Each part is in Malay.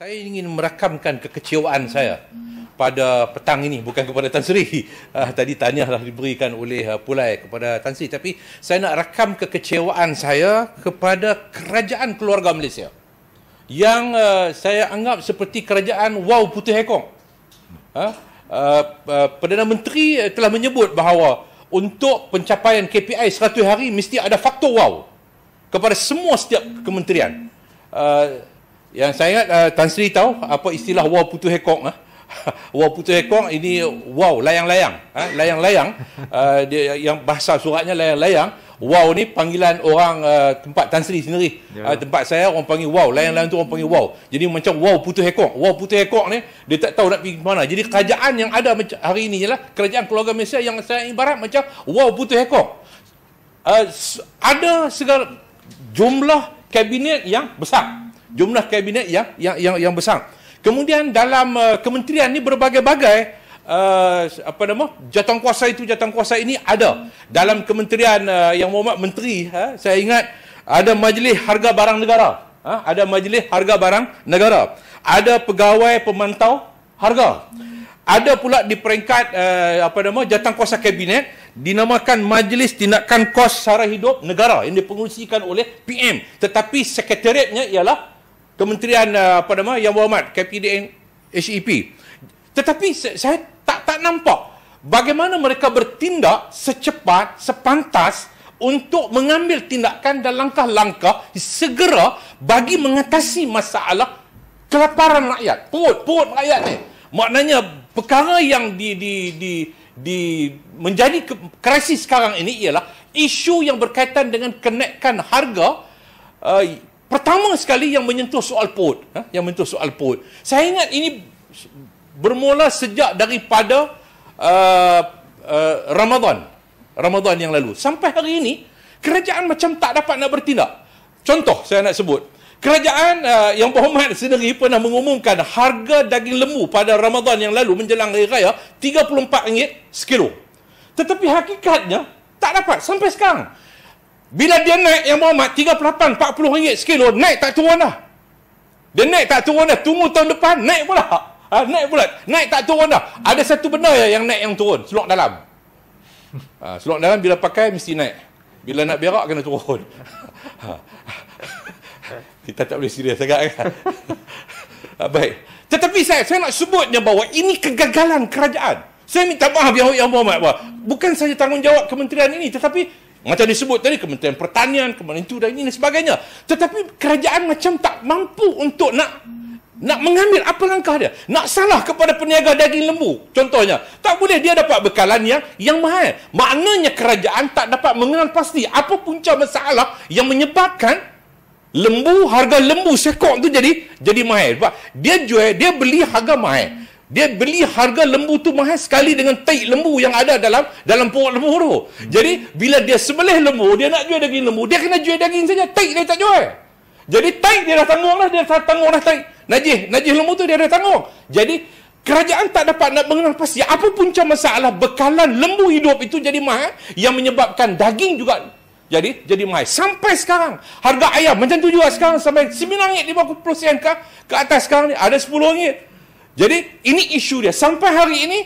Saya ingin merakamkan kekecewaan saya pada petang ini bukan kepada Tan Sri. Ah, tadi tanyalah diberikan oleh ah, Pulai kepada Tan Sri tapi saya nak rakam kekecewaan saya kepada kerajaan keluarga Malaysia yang uh, saya anggap seperti kerajaan Wow Putih Hekong. Ha? Uh, uh, ah, ah, Perdana Menteri eh, telah menyebut bahawa untuk pencapaian KPI 100 hari mesti ada faktor wow kepada semua setiap kementerian. Uh, yang saya ingat uh, Tan Sri tahu apa istilah wow putu hekong ah. Wow putu hekong ini wow layang-layang. Ha? layang-layang uh, yang bahasa suratnya layang-layang. Wow ni panggilan orang uh, tempat Tan Sri sendiri. Yeah. Ya. Uh, tempat saya orang panggil wow, layang-layang tu orang panggil wow. Jadi macam wow putu hekong. Wow putu hekong ni dia tak tahu nak pergi mana. Jadi kerajaan yang ada hari ini ialah kerajaan keluarga Malaysia yang saya ibarat macam wow putu hekong. Uh, ada segala jumlah kabinet yang besar jumlah kabinet yang yang yang, yang besar. Kemudian dalam uh, kementerian ni berbagai-bagai uh, apa nama jatuh kuasa itu jatuh kuasa ini ada dalam kementerian uh, yang Muhammad menteri uh, saya ingat ada majlis harga barang negara uh, ada majlis harga barang negara ada pegawai pemantau harga ada pula di peringkat uh, apa nama jatuh kuasa kabinet dinamakan majlis tindakan kos sara hidup negara yang dipengerusikan oleh PM tetapi sekretariatnya ialah Kementerian uh, apa nama yang berhormat KPDN HEP. Tetapi saya tak tak nampak bagaimana mereka bertindak secepat sepantas untuk mengambil tindakan dan langkah-langkah segera bagi mengatasi masalah kelaparan rakyat. Perut, perut rakyat ni. Maknanya perkara yang di di di di menjadi krisis sekarang ini ialah isu yang berkaitan dengan kenaikan harga uh, Pertama sekali yang menyentuh soal PUT. Ha? Yang menyentuh soal PUT. Saya ingat ini bermula sejak daripada uh, uh, Ramadan. Ramadan yang lalu. Sampai hari ini, kerajaan macam tak dapat nak bertindak. Contoh saya nak sebut. Kerajaan uh, yang berhormat sendiri pernah mengumumkan harga daging lembu pada Ramadan yang lalu menjelang hari raya RM34 sekilo. Tetapi hakikatnya tak dapat sampai sekarang. Bila dia naik yang Muhammad 38 40 ringgit sekilo naik tak turun dah. Dia naik tak turun dah tunggu tahun depan naik pula. Ha, naik pula. Naik tak turun dah. Ada satu benda ya yang naik yang turun, seluk dalam. Ha, seluk dalam bila pakai mesti naik. Bila nak berak kena turun. Ha. Kita tak boleh serius sangat kan. Ha, baik. Tetapi saya saya nak sebutnya bahawa ini kegagalan kerajaan. Saya minta maaf yang Allah ya Muhammad. Bukan saja tanggungjawab kementerian ini tetapi macam disebut tadi Kementerian Pertanian, Kementerian itu dan ini dan sebagainya. Tetapi kerajaan macam tak mampu untuk nak nak mengambil apa langkah dia? Nak salah kepada peniaga daging lembu. Contohnya, tak boleh dia dapat bekalan yang yang mahal. Maknanya kerajaan tak dapat mengenal pasti apa punca masalah yang menyebabkan lembu harga lembu sekok tu jadi jadi mahal. Sebab dia jual, dia beli harga mahal dia beli harga lembu tu mahal sekali dengan taik lembu yang ada dalam dalam perut lembu tu. Hmm. Jadi bila dia sembelih lembu, dia nak jual daging lembu, dia kena jual daging saja, taik dia tak jual. Jadi taik dia dah tanggung lah, dia dah tanggung lah taik. Najih, najih lembu tu dia dah tanggung. Jadi kerajaan tak dapat nak mengenal pasti apa punca masalah bekalan lembu hidup itu jadi mahal yang menyebabkan daging juga jadi jadi mahal. Sampai sekarang harga ayam macam tu juga sekarang sampai RM9.50 ke, ke atas sekarang ni ada RM10. Jadi ini isu dia sampai hari ini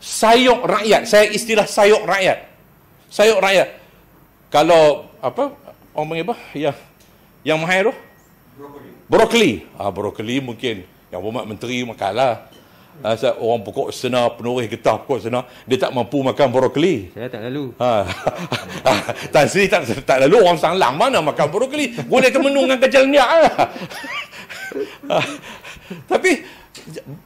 sayok rakyat. Saya istilah sayok rakyat. Sayok rakyat. Kalau apa orang panggil apa? Ya. Yang mahir tu? Brokoli. Brokoli. Ah brokoli mungkin yang buat menteri makan lah Ha, ah, orang pokok sena, penoreh getah pokok sena, dia tak mampu makan brokoli. Saya tak lalu. ah tak sini tak, tak lalu orang sanglang mana makan brokoli. Boleh termenung dengan kejalan dia. Ha. Ah. Ah. Tapi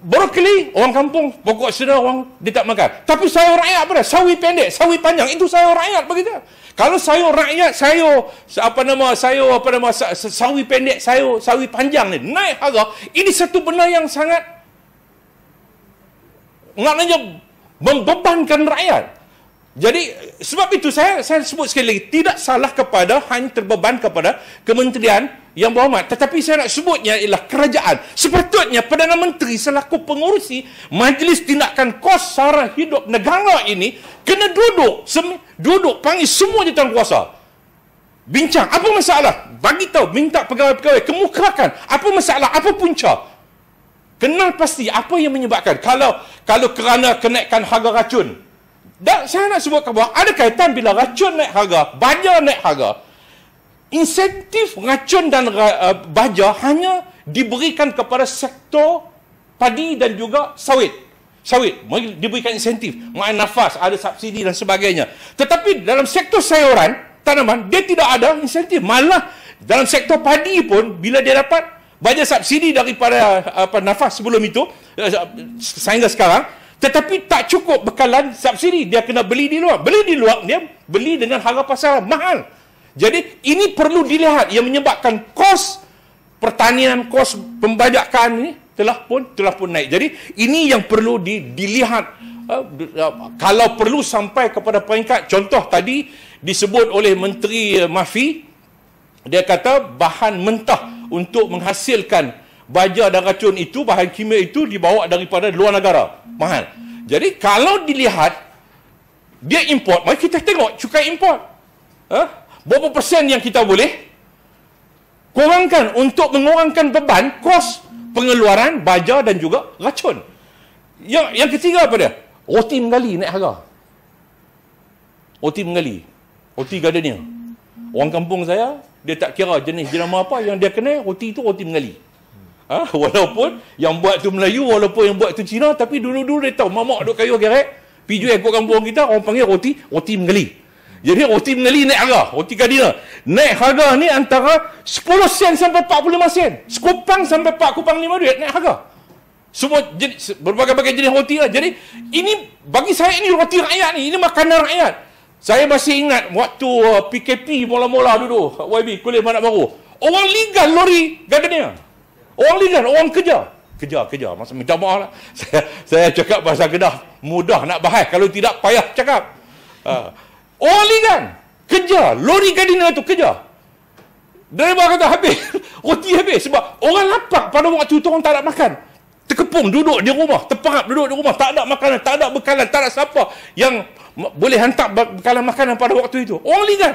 Broccoli orang kampung pokok sedar orang dia tak makan. Tapi sayur rakyat apa dah? Sawi pendek, sawi panjang itu sayur rakyat bagi dia. Kalau sayur rakyat, sayur apa nama sayur apa nama sawi pendek, sayur sawi panjang ni naik harga, ini satu benda yang sangat maknanya membebankan rakyat. Jadi sebab itu saya saya sebut sekali lagi tidak salah kepada hanya terbeban kepada kementerian yang berhormat tetapi saya nak sebutnya ialah kerajaan sepatutnya Perdana Menteri selaku pengurusi majlis tindakan kos sara hidup negara ini kena duduk sem- duduk panggil semua jutaan kuasa bincang apa masalah bagi tahu minta pegawai-pegawai kemukakan apa masalah apa punca kenal pasti apa yang menyebabkan kalau kalau kerana kenaikan harga racun dan saya nak sebut kabar ada kaitan bila racun naik harga banyak naik harga insentif racun dan uh, baja hanya diberikan kepada sektor padi dan juga sawit. Sawit, diberikan insentif. Main nafas, ada subsidi dan sebagainya. Tetapi dalam sektor sayuran, tanaman, dia tidak ada insentif. Malah dalam sektor padi pun, bila dia dapat baja subsidi daripada uh, apa nafas sebelum itu, uh, sehingga sekarang, tetapi tak cukup bekalan subsidi. Dia kena beli di luar. Beli di luar, dia beli dengan harga pasaran. Mahal. Jadi ini perlu dilihat yang menyebabkan kos pertanian, kos pembajakan ini telah pun telah pun naik. Jadi ini yang perlu di, dilihat eh, ya, kalau perlu sampai kepada peringkat contoh tadi disebut oleh menteri eh, Mafi dia kata bahan mentah untuk menghasilkan baja dan racun itu bahan kimia itu dibawa daripada luar negara. Mahal. Jadi kalau dilihat dia import, mari kita tengok cukai import. Ha? berapa persen yang kita boleh kurangkan untuk mengurangkan beban kos pengeluaran baja dan juga racun yang yang ketiga apa dia roti menggali naik harga roti menggali roti gardenia orang kampung saya dia tak kira jenis jenama apa yang dia kena roti itu roti menggali ha? walaupun yang buat tu Melayu walaupun yang buat tu Cina tapi dulu-dulu dia tahu mamak duk kayu geret pergi jual kampung kita orang panggil roti roti menggali jadi roti Benali naik harga, roti Gadina. Naik harga ni antara 10 sen sampai 45 sen. Sekupang sampai 4 kupang 5 duit naik harga. Semua jenis, berbagai-bagai jenis roti lah. Jadi ini bagi saya ini roti rakyat ni. Ini makanan rakyat. Saya masih ingat waktu PKP uh, mula-mula dulu. YB, kulit mana baru. Orang ligan lori Gadania. Orang ligan, orang kerja. Kerja, kerja. Masa minta maaf lah. Saya, saya cakap bahasa Kedah mudah nak bahas. Kalau tidak payah cakap. Uh, Oli kan, Kerja. Lori gardener tu kerja. Dereba kata habis. Roti habis. Sebab orang lapar pada waktu itu orang tak nak makan. Terkepung duduk di rumah. Terperap duduk di rumah. Tak ada makanan. Tak ada bekalan. Tak ada siapa yang boleh hantar bekalan makanan pada waktu itu. Oli kan,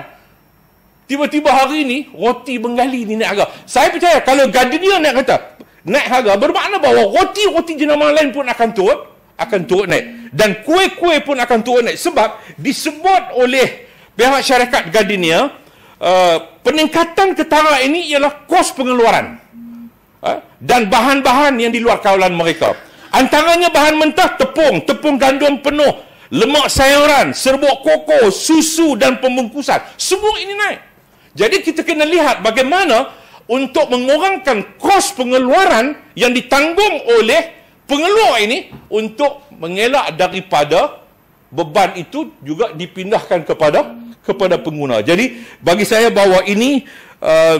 Tiba-tiba hari ini roti benggali ni naik harga. Saya percaya kalau gardener nak kata naik harga bermakna bahawa roti-roti jenama lain pun akan turun akan turun naik dan kuih-kuih pun akan turun naik sebab disebut oleh pihak syarikat Gardenia uh, peningkatan ketara ini ialah kos pengeluaran uh, dan bahan-bahan yang di luar kawalan mereka antaranya bahan mentah tepung tepung gandum penuh lemak sayuran serbuk koko susu dan pembungkusan semua ini naik jadi kita kena lihat bagaimana untuk mengurangkan kos pengeluaran yang ditanggung oleh pengeluar ini untuk mengelak daripada beban itu juga dipindahkan kepada kepada pengguna. Jadi bagi saya bahawa ini uh, eh,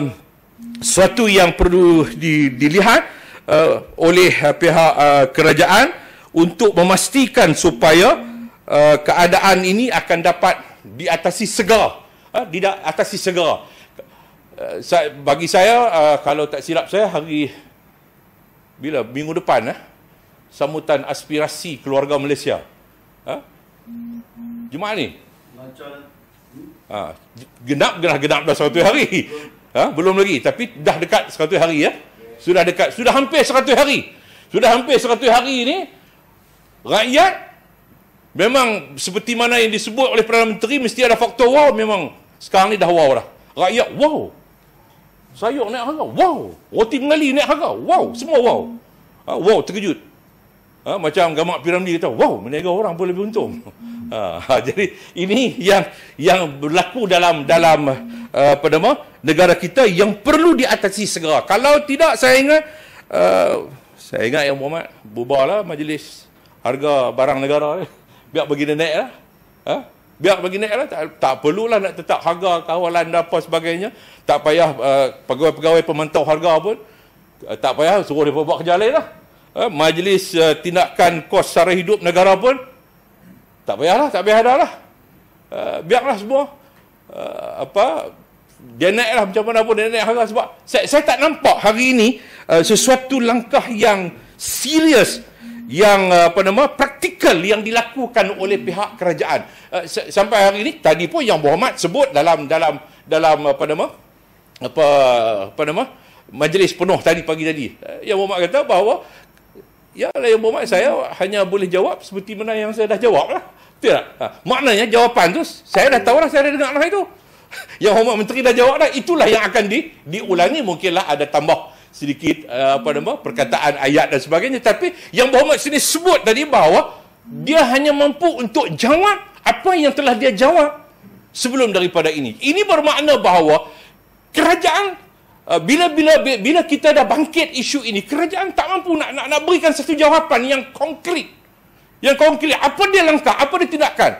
suatu yang perlu di, dilihat uh, oleh eh, pihak uh, kerajaan untuk memastikan supaya uh, keadaan ini akan dapat diatasi segera. Uh, tidak atasi segera. Uh, saya, bagi saya uh, kalau tak silap saya hari bila minggu depan eh uh, sambutan aspirasi keluarga Malaysia. Ha? Jumaat ni. Ha, genap genap genap dah satu hari. Ha, belum lagi tapi dah dekat satu hari ya. Sudah dekat, sudah hampir satu hari. Sudah hampir satu hari ini rakyat memang seperti mana yang disebut oleh Perdana Menteri mesti ada faktor wow memang sekarang ni dah wow dah. Rakyat wow. Sayur naik harga, wow. Roti mengali naik harga, wow. Semua wow. Ha, wow, terkejut. Ha, macam gamak piramidi kata, wow, meniaga orang boleh lebih untung. Ha, ha jadi ini yang yang berlaku dalam dalam uh, apa nama negara kita yang perlu diatasi segera. Kalau tidak saya ingat uh, saya ingat yang Muhammad bubarlah majlis harga barang negara ni. Biar bagi dia naiklah. Ha? Biar bagi naiklah tak tak perlulah nak tetap harga kawalan dan apa sebagainya. Tak payah uh, pegawai-pegawai pemantau harga pun uh, tak payah suruh dia buat kerja lain lah eh, majlis eh, tindakan kos sara hidup negara pun tak payahlah tak payah dah lah eh, biarlah semua eh, apa dia naiklah macam mana pun dia naik harga sebab saya, saya tak nampak hari ini eh, sesuatu langkah yang serius yang eh, apa nama praktikal yang dilakukan oleh pihak kerajaan uh, sampai hari ini tadi pun yang Muhammad sebut dalam dalam dalam apa nama apa apa nama majlis penuh tadi pagi tadi uh, yang Muhammad kata bahawa Ya lah yang bermakna saya hanya boleh jawab seperti mana yang saya dah jawab lah. Betul tak? Ha, maknanya jawapan tu saya dah tahu lah saya dah dengar lah itu. yang hormat menteri dah jawab dah itulah yang akan di diulangi mungkinlah ada tambah sedikit uh, apa nama perkataan ayat dan sebagainya tapi yang berhormat sini sebut tadi bahawa dia hanya mampu untuk jawab apa yang telah dia jawab sebelum daripada ini ini bermakna bahawa kerajaan Ah, bila bila bila kita dah bangkit isu ini kerajaan tak mampu nak nak, nak berikan satu jawapan yang konkret yang konkret apa dia langkah apa dia tindakan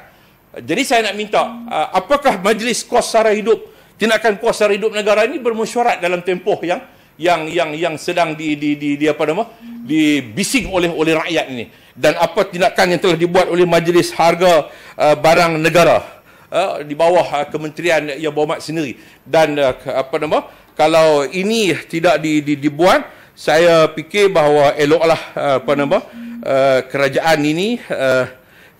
ah, jadi saya nak minta ah, apakah majlis kos sara hidup tindakan kos sara hidup negara ini bermesyuarat dalam tempoh yang yang yang yang sedang di di di, di apa nama dibising oleh oleh rakyat ini dan apa tindakan yang telah dibuat oleh majlis harga uh, barang negara uh, di bawah uh, kementerian yang berhormat sendiri dan uh, apa nama kalau ini tidak di, di, dibuat saya fikir bahawa eloklah uh, apa nama uh, kerajaan ini uh,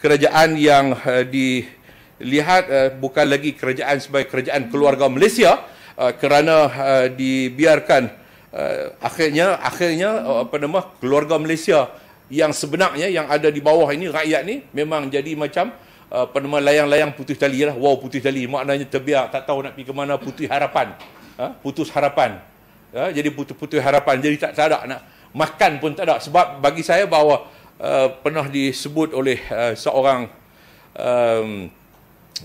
kerajaan yang uh, dilihat uh, bukan lagi kerajaan sebagai kerajaan keluarga Malaysia uh, kerana uh, dibiarkan uh, akhirnya akhirnya uh, apa nama keluarga Malaysia yang sebenarnya yang ada di bawah ini rakyat ni memang jadi macam apa nama layang-layang putih tali lah wow putih tali maknanya terbiar tak tahu nak pergi ke mana putih harapan Ha? putus harapan. Ha? Jadi putus-putus harapan. Jadi tak, tak ada nak makan pun tak ada. Sebab bagi saya bahawa uh, pernah disebut oleh uh, seorang um,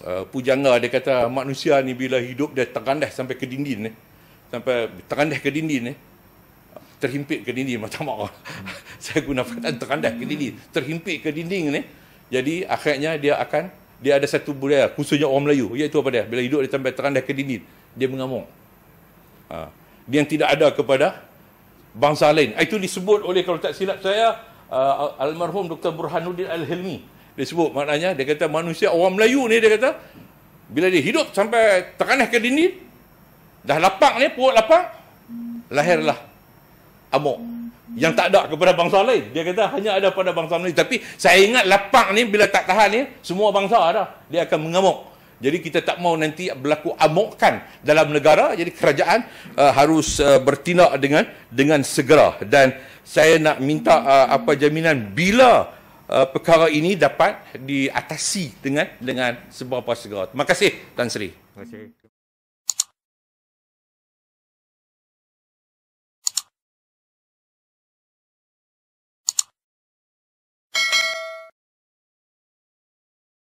uh, pujangga. Dia kata manusia ni bila hidup dia terkandas sampai ke dinding. Eh. Sampai terkandas ke dinding. Eh. Terhimpit ke dinding. Macam mana? Hmm. saya guna perkataan terkandas ke dinding. Terhimpit ke dinding ni. Jadi akhirnya dia akan dia ada satu budaya khususnya orang Melayu iaitu apa dia bila hidup dia sampai terendah ke dinding dia mengamuk Ah. yang tidak ada kepada bangsa lain. Ah, itu disebut oleh kalau tak silap saya ah, almarhum Dr. Burhanuddin Al-Hilmi. Dia sebut maknanya dia kata manusia orang Melayu ni dia kata bila dia hidup sampai terkenas ke dinding dah lapang ni perut lapang lahirlah amok yang tak ada kepada bangsa lain. Dia kata hanya ada pada bangsa Melayu. Tapi saya ingat lapang ni bila tak tahan ni semua bangsa ada. Dia akan mengamuk. Jadi kita tak mau nanti berlaku amokkan dalam negara. Jadi kerajaan uh, harus uh, bertindak dengan dengan segera dan saya nak minta uh, apa jaminan bila uh, perkara ini dapat diatasi dengan dengan seberapa segera. Terima kasih Tan Sri. Terima kasih.